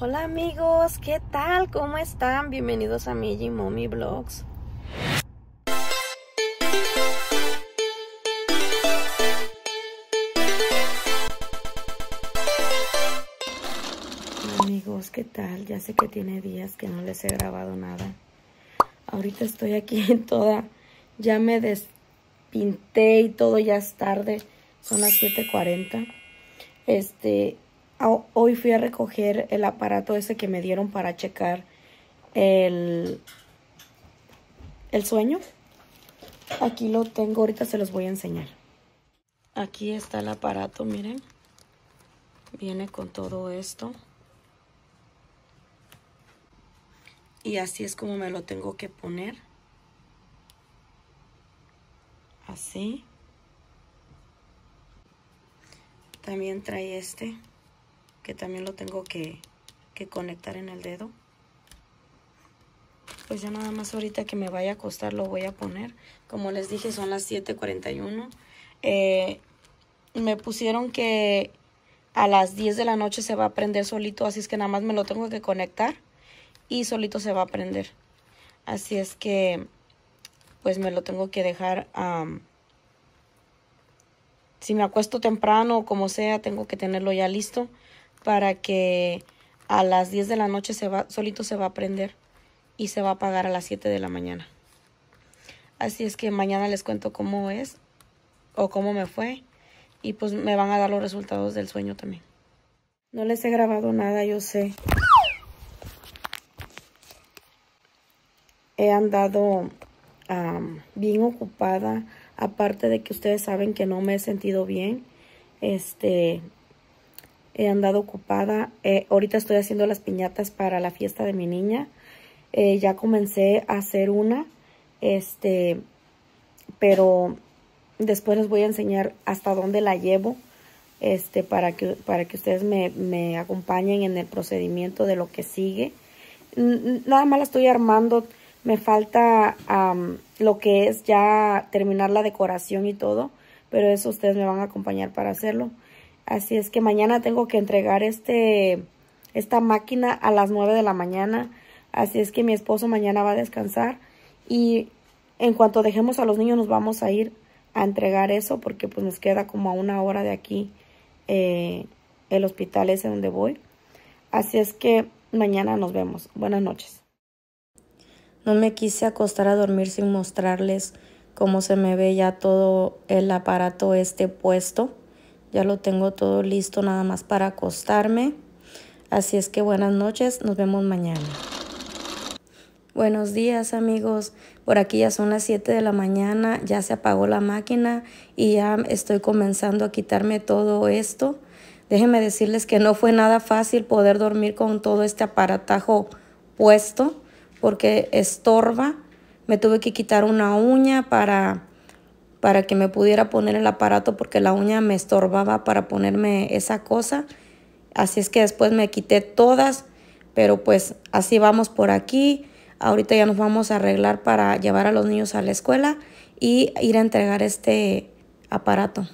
Hola amigos, ¿qué tal? ¿Cómo están? Bienvenidos a y Mommy Vlogs. Amigos, ¿qué tal? Ya sé que tiene días que no les he grabado nada. Ahorita estoy aquí en toda... Ya me despinté y todo ya es tarde. Son las 7.40. Este, Ah, hoy fui a recoger el aparato ese que me dieron para checar el, sueño. Aquí lo tengo, ahorita se los voy a enseñar. Aquí está el aparato, miren. Viene con todo esto. Y así es como me lo tengo que poner. Así. También trae este que también lo tengo que, conectar en el dedo pues ya nada más ahorita que me vaya a acostar lo voy a poner. Como les dije, son las 7.41. Eh, me pusieron que a las 10 de la noche se va a prender solito, así es que nada más me lo tengo que conectar y solito se va a prender. Así es que pues me lo tengo que dejar... si me acuesto temprano o como sea, tengo que tenerlo ya listo para que a las 10 de la noche se va, solito se va a prender y se va a apagar a las 7 de la mañana. Así es que mañana les cuento cómo es o cómo me fue y pues me van a dar los resultados del sueño también. No les he grabado nada, yo sé. He andado bien ocupada, aparte de que ustedes saben que no me he sentido bien. Este, he andado ocupada. Eh, ahorita estoy haciendo las piñatas para la fiesta de mi niña. Eh, ya comencé a hacer una, este, pero después les voy a enseñar hasta dónde la llevo este, para, que, para que ustedes me, acompañen en el procedimiento de lo que sigue. Nada más la estoy armando, me falta lo que es ya terminar la decoración y todo, pero eso ustedes me van a acompañar para hacerlo. Así es que mañana tengo que entregar este, esta máquina a las 9 de la mañana. Así es que mi esposo mañana va a descansar y en cuanto dejemos a los niños nos vamos a ir a entregar eso porque pues nos queda como a una hora de aquí eh, el hospital ese donde voy. Así es que mañana nos vemos. Buenas noches. No me quise acostar a dormir sin mostrarles cómo se me ve ya todo el aparato este puesto. Ya lo tengo todo listo nada más para acostarme. Así es que buenas noches, nos vemos mañana. Buenos días amigos, por aquí ya son las 7 de la mañana, ya se apagó la máquina y ya estoy comenzando a quitarme todo esto. Déjenme decirles que no fue nada fácil poder dormir con todo este aparatajo puesto porque estorba. Me tuve que quitar una uña para para que me pudiera poner el aparato porque la uña me estorbaba para ponerme esa cosa. Así es que después me quité todas, pero pues así vamos por aquí. Ahorita ya nos vamos a arreglar para llevar a los niños a la escuela y ir a entregar este aparato.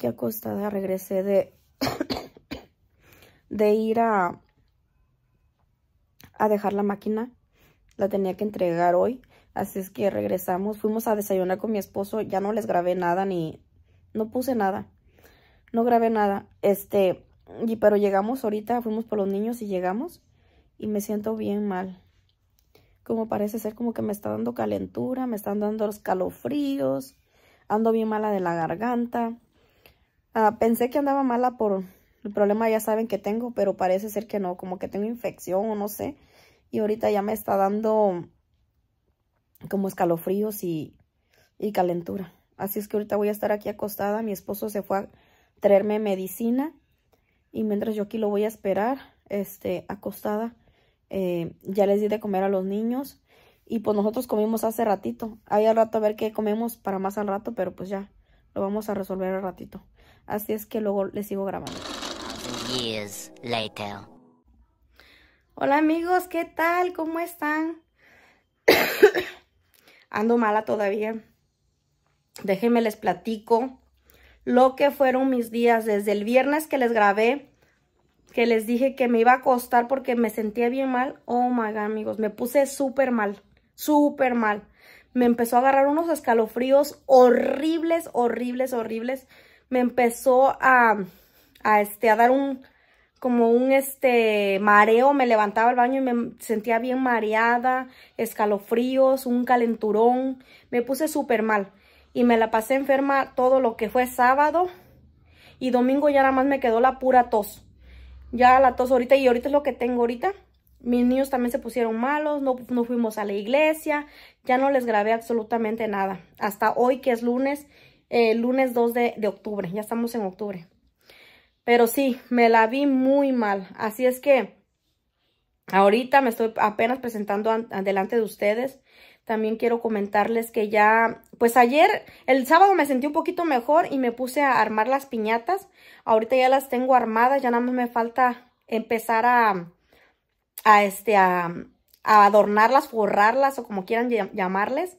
que acostada, regresé de, de ir a, a dejar la máquina. La tenía que entregar hoy. Así es que regresamos. Fuimos a desayunar con mi esposo. Ya no les grabé nada ni... No puse nada. No grabé nada. Este... Y, pero llegamos ahorita, fuimos por los niños y llegamos. Y me siento bien mal. Como parece ser como que me está dando calentura, me están dando los calofríos. Ando bien mala de la garganta. Ah, pensé que andaba mala por el problema ya saben que tengo, pero parece ser que no, como que tengo infección o no sé. Y ahorita ya me está dando como escalofríos y, y calentura. Así es que ahorita voy a estar aquí acostada. Mi esposo se fue a traerme medicina. Y mientras yo aquí lo voy a esperar, este, acostada. Eh, ya les di de comer a los niños. Y pues nosotros comimos hace ratito. Ahí al rato a ver qué comemos para más al rato, pero pues ya lo vamos a resolver al ratito. Así es que luego les sigo grabando. Hola amigos, ¿qué tal? ¿Cómo están? Ando mala todavía. Déjenme les platico lo que fueron mis días desde el viernes que les grabé que les dije que me iba a acostar porque me sentía bien mal. Oh my god, amigos, me puse súper mal, súper mal. Me empezó a agarrar unos escalofríos horribles, horribles, horribles me empezó a, este, a dar un, como un este mareo, me levantaba al baño y me sentía bien mareada, escalofríos, un calenturón, me puse súper mal y me la pasé enferma todo lo que fue sábado y domingo ya nada más me quedó la pura tos, ya la tos ahorita y ahorita es lo que tengo ahorita. Mis niños también se pusieron malos, no, no fuimos a la iglesia, ya no les grabé absolutamente nada. Hasta hoy que es lunes el lunes 2 de, octubre. Ya estamos en octubre. Pero sí, me la vi muy mal. Así es que ahorita me estoy apenas presentando delante de ustedes. También quiero comentarles que ya, pues ayer, el sábado me sentí un poquito mejor y me puse a armar las piñatas. Ahorita ya las tengo armadas, ya nada más me falta empezar a, a este, a, a adornarlas, forrarlas o como quieran llamarles.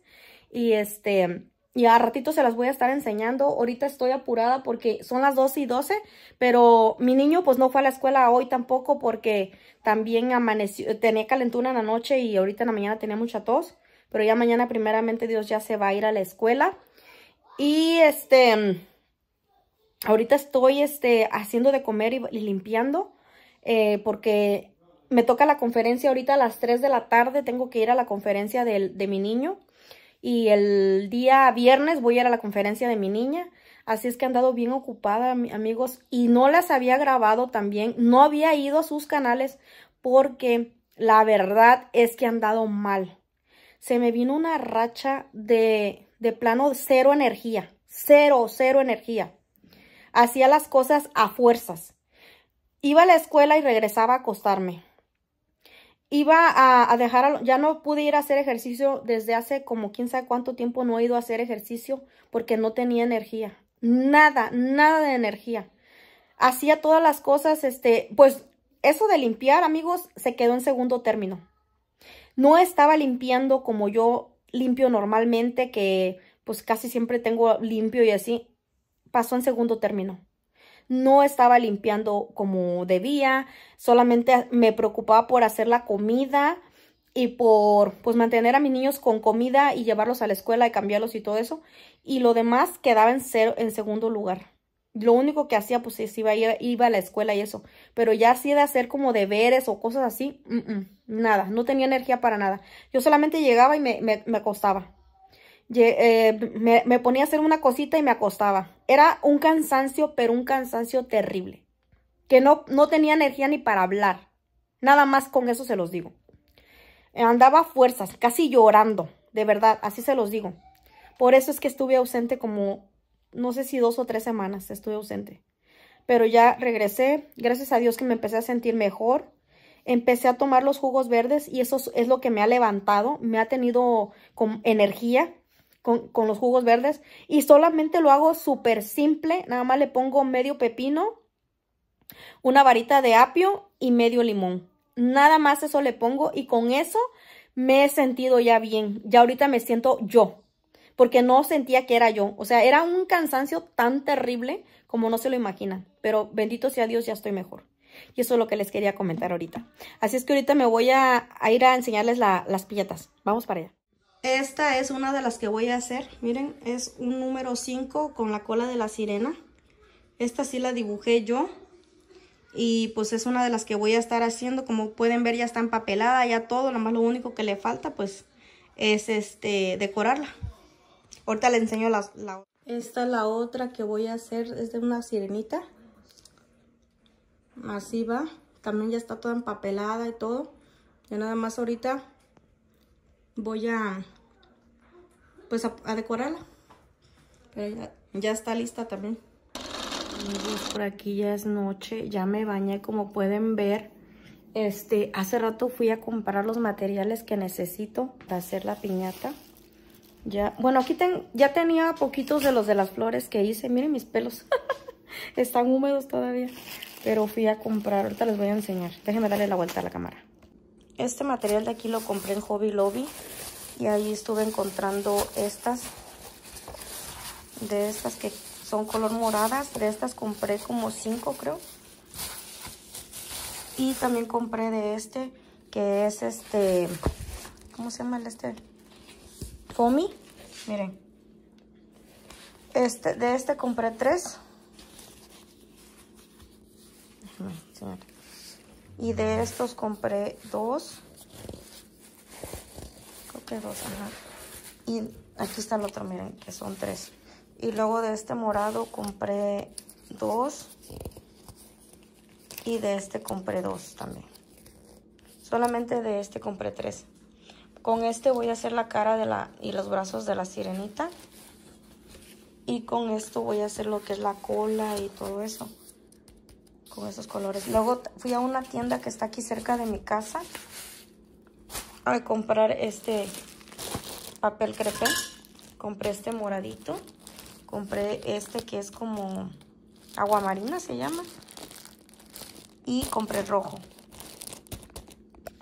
Y este, y a ratito se las voy a estar enseñando. Ahorita estoy apurada porque son las 12 y 12, pero mi niño pues no fue a la escuela hoy tampoco porque también amaneció, tenía calentura en la noche y ahorita en la mañana tenía mucha tos. Pero ya mañana primeramente Dios ya se va a ir a la escuela. Y este, ahorita estoy este, haciendo de comer y, limpiando eh, porque me toca la conferencia ahorita a las 3 de la tarde. Tengo que ir a la conferencia de mi niño y el día viernes voy a ir a la conferencia de mi niña. Así es que han andado bien ocupada, amigos, y no las había grabado también, no había ido a sus canales porque la verdad es que han dado mal. Se me vino una racha de, de plano cero energía, cero, cero energía. Hacía las cosas a fuerzas. Iba a la escuela y regresaba a acostarme iba a, dejar, ya no pude ir a hacer ejercicio desde hace como quién sabe cuánto tiempo no he ido a hacer ejercicio porque no tenía energía, nada, nada de energía. Hacía todas las cosas, este, pues eso de limpiar, amigos, se quedó en segundo término. No estaba limpiando como yo limpio normalmente, que pues casi siempre tengo limpio y así. Pasó en segundo término no estaba limpiando como debía, solamente me preocupaba por hacer la comida y por pues mantener a mis niños con comida y llevarlos a la escuela y cambiarlos y todo eso y lo demás quedaba en cero en segundo lugar lo único que hacía pues iba a iba a la escuela y eso pero ya así de hacer como deberes o cosas así mm, mm, nada no tenía energía para nada yo solamente llegaba y me, me, me acostaba eh, me, ponía a hacer una cosita y me acostaba. Era un cansancio, pero un cansancio terrible. Que no, no tenía energía ni para hablar. Nada más con eso se los digo. Andaba a fuerzas, casi llorando. De verdad, así se los digo. Por eso es que estuve ausente como, no sé si dos o tres semanas estuve ausente. Pero ya regresé, gracias a Dios que me empecé a sentir mejor. Empecé a tomar los jugos verdes y eso es lo que me ha levantado, me ha tenido con energía con, los jugos verdes. Y solamente lo hago súper simple. Nada más le pongo medio pepino, una varita de apio y medio limón. Nada más eso le pongo y con eso me he sentido ya bien. Ya ahorita me siento yo, porque no sentía que era yo. O sea, era un cansancio tan terrible como no se lo imaginan. Pero bendito sea Dios, ya estoy mejor. Y eso es lo que les quería comentar ahorita. Así es que ahorita me voy a, ir a enseñarles las pilletas Vamos para allá. Esta es una de las que voy a hacer. Miren, es un número 5 con la cola de la sirena. Esta sí la dibujé yo. Y pues es una de las que voy a estar haciendo. Como pueden ver ya está empapelada, ya todo. Nada más lo único que le falta pues es este decorarla. Ahorita le enseño la, otra. Esta es la otra que voy a hacer. Es de una sirenita. Masiva. También ya está toda empapelada y todo. Ya nada más ahorita voy a pues a, decorarla. Pero ya, está lista también. Amigos, por aquí ya es noche, ya me bañé como pueden ver. Este, hace rato fui a comprar los materiales que necesito para hacer la piñata. Ya, bueno, aquí ten, ya tenía poquitos de los de las flores que hice. Miren mis pelos. Están húmedos todavía. Pero fui a comprar, ahorita les voy a enseñar. Déjenme darle la vuelta a la cámara este material de aquí lo compré en Hobby Lobby y ahí estuve encontrando estas de estas que son color moradas de estas compré como cinco, creo y también compré de este que es este ¿cómo se llama el este? Fomi. miren este, de este compré 3 y de estos compré dos. Creo que dos, Y aquí está el otro, miren, que son tres. Y luego de este morado compré dos. Y de este compré dos también. Solamente de este compré tres. Con este voy a hacer la cara de la, y los brazos de la sirenita. Y con esto voy a hacer lo que es la cola y todo eso esos colores. Luego fui a una tienda que está aquí cerca de mi casa a comprar este papel crepe. Compré este moradito. Compré este que es como agua marina, se llama. Y compré rojo.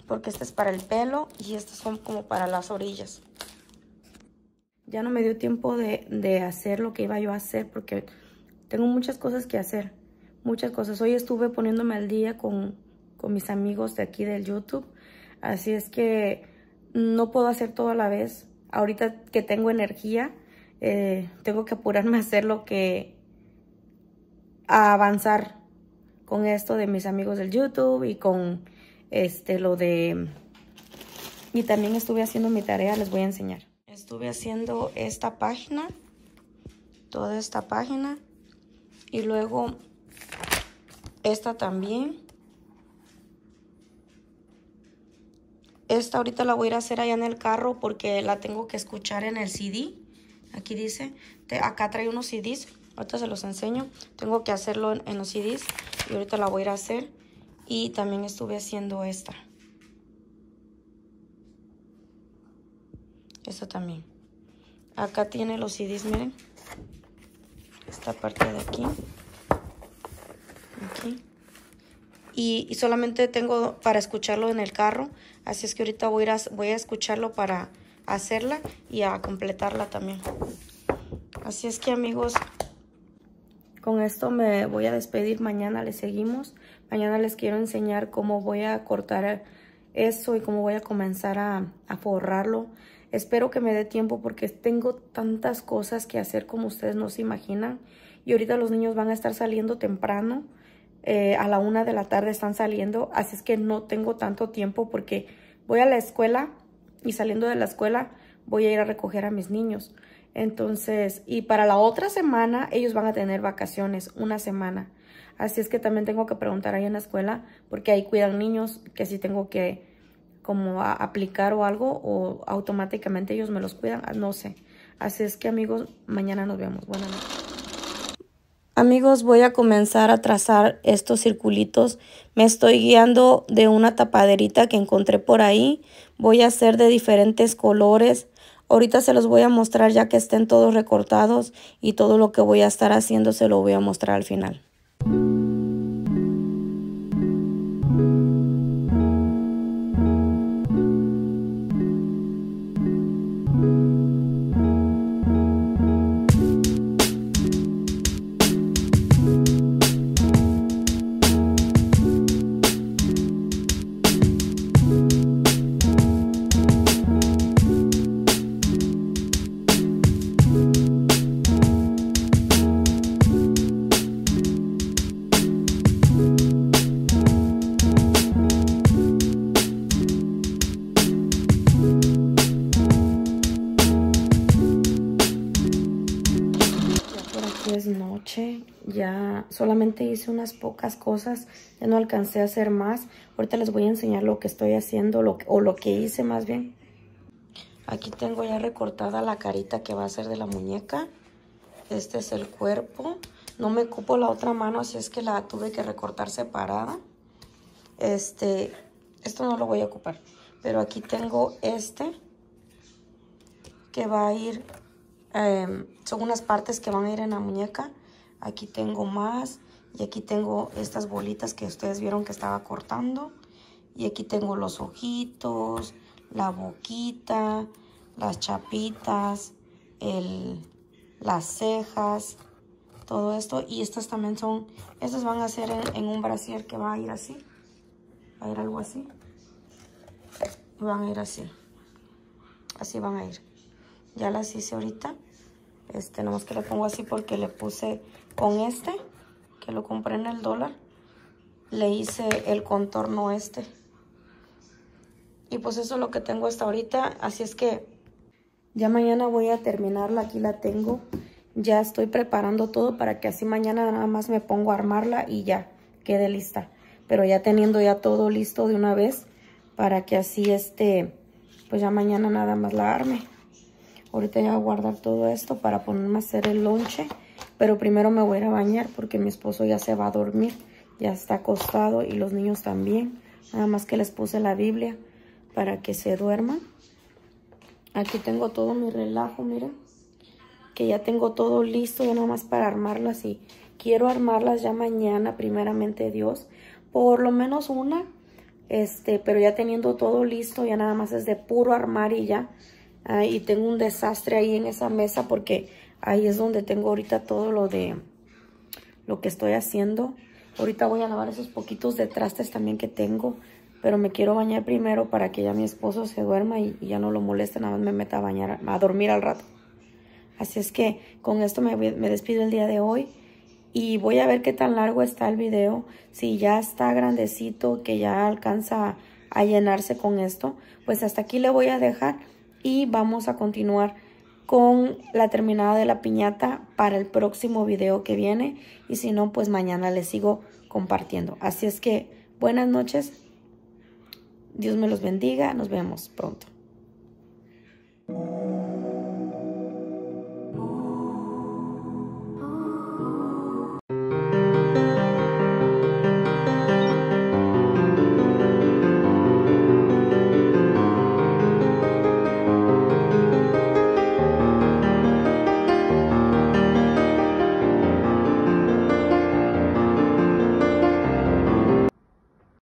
Porque este es para el pelo y estos son como para las orillas. Ya no me dio tiempo de, de hacer lo que iba yo a hacer porque tengo muchas cosas que hacer muchas cosas. Hoy estuve poniéndome al día con, mis amigos de aquí del YouTube. Así es que no puedo hacer todo a la vez. Ahorita que tengo energía, eh, tengo que apurarme a hacer lo que... a avanzar con esto de mis amigos del YouTube y con este lo de... Y también estuve haciendo mi tarea, les voy a enseñar. Estuve haciendo esta página, toda esta página. Y luego esta también. Esta ahorita la voy a ir a hacer allá en el carro porque la tengo que escuchar en el CD. Aquí dice, acá trae unos CDs. Ahorita se los enseño. Tengo que hacerlo en, en, los CDs y ahorita la voy a ir a hacer. Y también estuve haciendo esta. Esta también. Acá tiene los CDs, miren. Esta parte de aquí. Y, solamente tengo para escucharlo en el carro, así es que ahorita voy a, escucharlo para hacerla y a completarla también. Así es que amigos, con esto me voy a despedir, mañana les seguimos, mañana les quiero enseñar cómo voy a cortar eso y cómo voy a comenzar a forrarlo. Espero que me dé tiempo porque tengo tantas cosas que hacer como ustedes no se imaginan. Y ahorita los niños van a estar saliendo temprano. Eh, a la una de la tarde están saliendo, así es que no tengo tanto tiempo porque voy a la escuela y saliendo de la escuela voy a ir a recoger a mis niños. Entonces, y para la otra semana ellos van a tener vacaciones, una semana. Así es que también tengo que preguntar ahí en la escuela, porque ahí cuidan niños, que si tengo que como aplicar o algo, o automáticamente ellos me los cuidan, ah, no sé. Así es que amigos, mañana nos vemos. Buenas noches. Amigos, voy a comenzar a trazar estos circulitos. Me estoy guiando de una tapaderita que encontré por ahí. Voy a hacer de diferentes colores. Ahorita se los voy a mostrar ya que estén todos recortados y todo lo que voy a estar haciendo se lo voy a mostrar al final. ya solamente hice unas pocas cosas, ya no alcancé a hacer más. Ahorita les voy a enseñar lo que estoy haciendo lo, o lo que hice más bien. Aquí tengo ya recortada la carita que va a ser de la muñeca. Este es el cuerpo. No me cupo la otra mano, así es que la tuve que recortar separada. Este, esto no lo voy a ocupar. Pero aquí tengo este que va a ir, em, son unas partes que van a ir en la muñeca. Aquí tengo más y aquí tengo estas bolitas que ustedes vieron que estaba cortando. Y aquí tengo los ojitos, la boquita, las chapitas, el, las cejas, todo esto. Y estas también son, estas van a ser en, en un brasier que va a ir así. Va a ir algo así. Y van a ir así. Así van a ir. Ya las hice ahorita. Este, nomás que le pongo así porque le puse con este, que lo compré en el dólar, le hice el contorno este. Y pues eso es lo que tengo hasta ahorita, así es que ya mañana voy a terminarla, aquí la tengo. Ya estoy preparando todo para que así mañana nada más me pongo a armarla y ya quede lista. Pero ya teniendo ya todo listo de una vez para que así este, pues ya mañana nada más la arme. Ahorita ya voy a guardar todo esto para ponerme a hacer el lonche. Pero primero me voy a ir a bañar porque mi esposo ya se va a dormir. Ya está acostado y los niños también. Nada más que les puse la Biblia para que se duerman. Aquí tengo todo mi relajo, mira. Que ya tengo todo listo ya nada más para armarlas. Y quiero armarlas ya mañana, primeramente Dios. Por lo menos una. Este, pero ya teniendo todo listo, ya nada más es de puro armar y ya y tengo un desastre ahí en esa mesa porque ahí es donde tengo ahorita todo lo de lo que estoy haciendo. Ahorita voy a lavar esos poquitos de trastes también que tengo, pero me quiero bañar primero para que ya mi esposo se duerma y, ya no lo moleste, nada más me meta a bañar, a dormir al rato. Así es que con esto me, me despido el día de hoy y voy a ver qué tan largo está el video, si ya está grandecito, que ya alcanza a llenarse con esto, pues hasta aquí le voy a dejar y vamos a continuar con la terminada de la piñata para el próximo video que viene y si no pues mañana les sigo compartiendo así es que buenas noches Dios me los bendiga nos vemos pronto